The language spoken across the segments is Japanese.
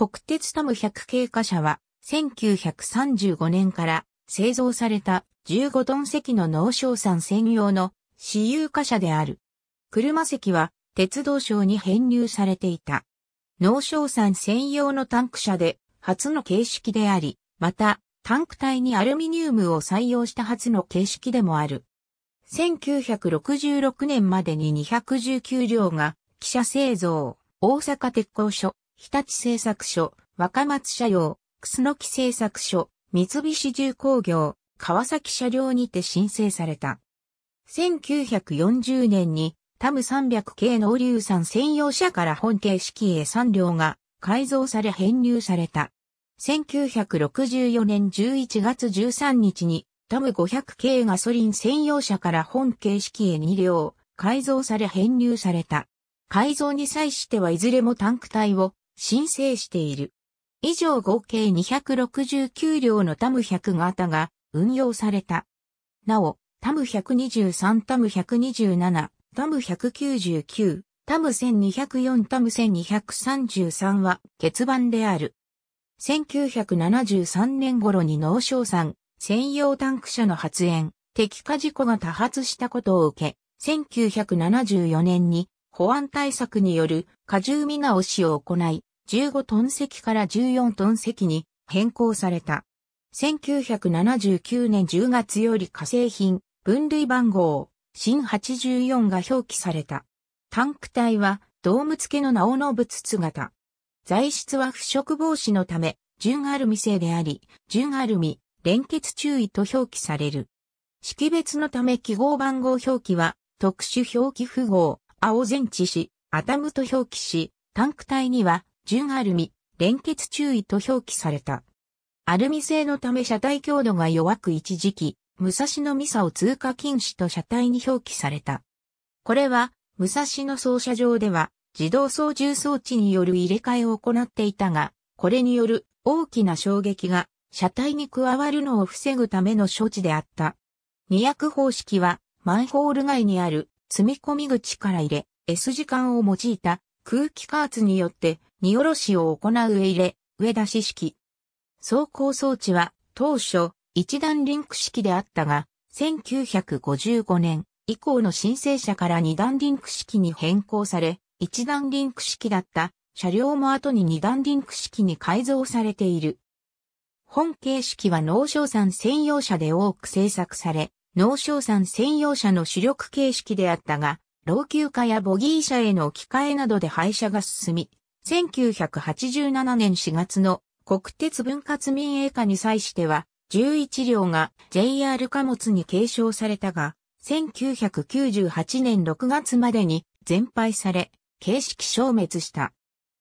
国鉄タム100系貨車は、1935年から製造された15トン席の農商産専用の私有貨車である。車席は鉄道省に編入されていた。農商産専用のタンク車で初の形式であり、またタンク体にアルミニウムを採用した初の形式でもある。1966年までに219両が汽車製造、大阪鉄工所、日立製作所、若松社用、楠木製作所、三菱重工業、川崎車両にて申請された。1940年にタム300系の流産専用車から本形式へ3両が改造され編入された。1964年11月13日にタム500系ガソリン専用車から本形式へ2両改造され編入された。改造に際してはいずれもタンク体を申請している。以上合計269両のタム100型が運用された。なお、タム123、タム127、タム199、タム1204、タム1233は欠番である。1973年頃に農商産専用タンク車の発煙、敵化事故が多発したことを受け、1974年に保安対策による過重見直しを行い、15トン席から14トン席に変更された。1979年10月より化成品、分類番号、新84が表記された。タンク体は、ドーム付けの直の物筒型。材質は腐食防止のため、純アルミ製であり、純アルミ、連結注意と表記される。識別のため記号番号表記は、特殊表記符号、青前置し、アタムと表記し、タンク体には、純アルミ、連結注意と表記された。アルミ製のため車体強度が弱く一時期、武蔵野ミサを通過禁止と車体に表記された。これは、武蔵野操車場では、自動操縦装置による入れ替えを行っていたが、これによる大きな衝撃が車体に加わるのを防ぐための処置であった。二役方式は、マンホール外にある積み込み口から入れ、S 時間を用いた空気加圧によって荷下ろしを行う上入れ、上出し式。走行装置は当初一段リンク式であったが、1955年以降の申請者から二段リンク式に変更され、一段リンク式だった車両も後に二段リンク式に改造されている。本形式は農商産専用車で多く製作され、農商産専用車の主力形式であったが、老朽化やボギー車への置き換えなどで廃車が進み、1987年4月の国鉄分割民営化に際しては、11両が JR 貨物に継承されたが、1998年6月までに全廃され、形式消滅した。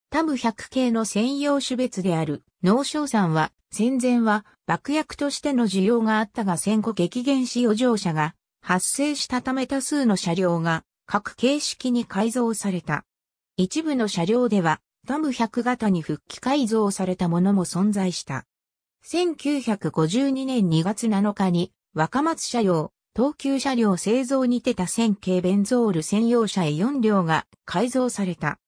タム100系の専用種別である農商山は、戦前は爆薬としての需要があったが戦後激減し余剰者が発生したため多数の車両が各形式に改造された。一部の車両ではダム100型に復帰改造されたものも存在した。1952年2月7日に若松車両、東急車両製造にてた1000系ベンゾール専用車へ4両が改造された。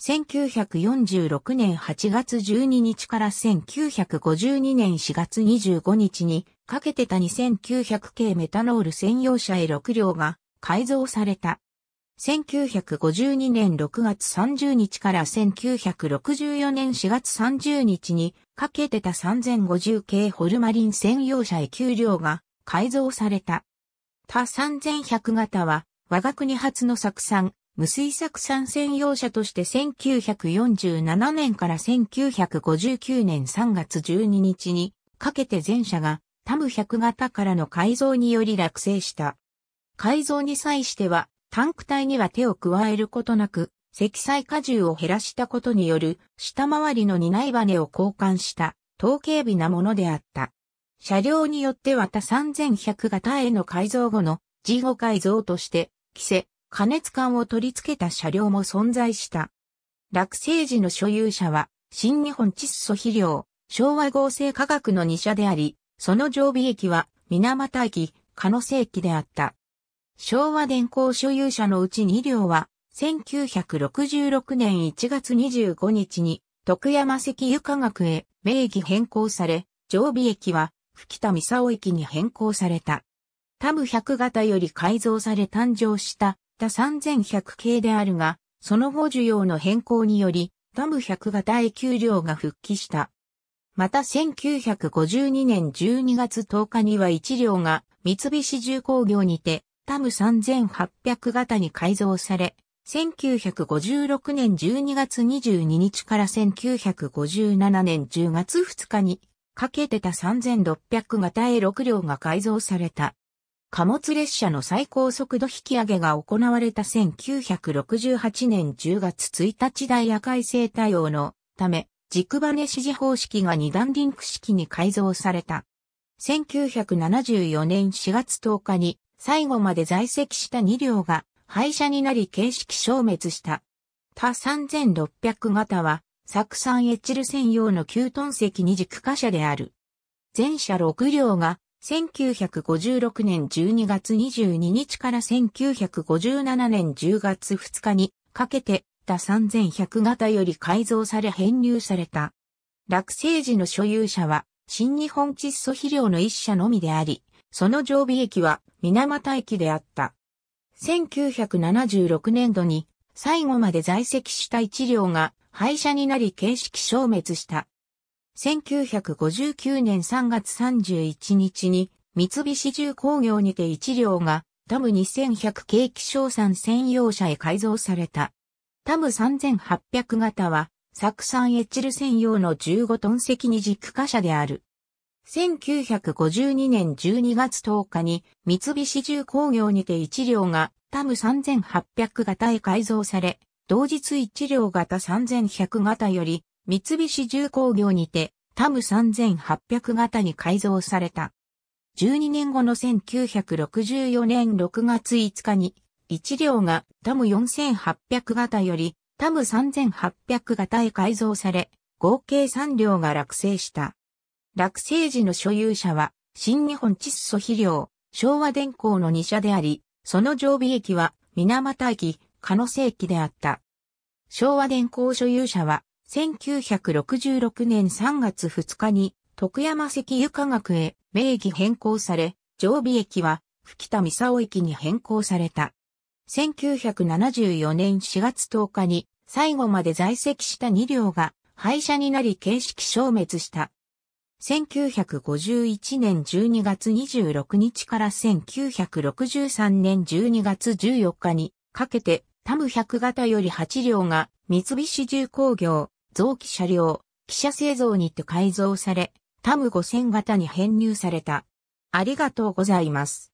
1946年8月12日から1952年4月25日にかけてた2900系メタノール専用車へ6両が改造された。1952年6月30日から1964年4月30日にかけてた3050系ホルマリン専用車へ給料が改造された。他3100型は我が国初の作産、無水作産専用車として1947年から1959年3月12日にかけて全車がタム100型からの改造により落成した。改造に際してはタンク体には手を加えることなく、積載荷重を減らしたことによる下回りの担いバネを交換した統計美なものであった。車両によっては他3100型への改造後の事後改造として、規制、加熱管を取り付けた車両も存在した。落成時の所有者は、新日本窒素肥料、昭和合成化学の2社であり、その常備駅は水俣駅、加野世駅であった。昭和電工所有者のうち2両は、1966年1月25日に、徳山石油化学へ名義変更され、常備駅は、吹田三沢駅に変更された。タム100型より改造され誕生した他3100系であるが、その後需要の変更により、タム100型へ給料が復帰した。また1952年12月10日には1両が三菱重工業にてタム3800型に改造され、1956年12月22日から1957年10月2日にかけてた3600型へ6両が改造された。貨物列車の最高速度引き上げが行われた1968年10月1日大赤い正対応のため、軸バネ支持方式が二段リンク式に改造された。1974年4月10日に最後まで在籍した2両が廃車になり形式消滅した。他3600型は、酢酸エチル専用の9トン石二軸貨車である。全車6両が、1956年12月22日から1957年10月2日にかけて、他3100型より改造され編入された。落成時の所有者は、新日本窒素肥料の一社のみであり、その常備駅は水俣駅であった。1976年度に最後まで在籍した一両が廃車になり形式消滅した。1959年3月31日に三菱重工業にて一両がタム2100景気賞賛専用車へ改造された。タム3800型は酢酸エチル専用の15トン席二軸貨車である。1952年12月10日に三菱重工業にて1両がタム3800型へ改造され、同日1両型3100型より三菱重工業にてタム3800型に改造された。12年後の1964年6月5日に1両がタム4800型よりタム3800型へ改造され、合計3両が落成した。落成時の所有者は、新日本窒素肥料、昭和電工の2社であり、その常備駅は、水俣駅、鹿野瀬駅であった。昭和電工所有者は、1966年3月2日に、徳山石油化学へ名義変更され、常備駅は、吹田三沢駅に変更された。1974年4月10日に、最後まで在籍した2両が、廃車になり形式消滅した。1951年12月26日から1963年12月14日にかけてタム100型より8両が三菱重工業、臓器車両、汽車製造にて改造され、タム5000型に編入された。ありがとうございます。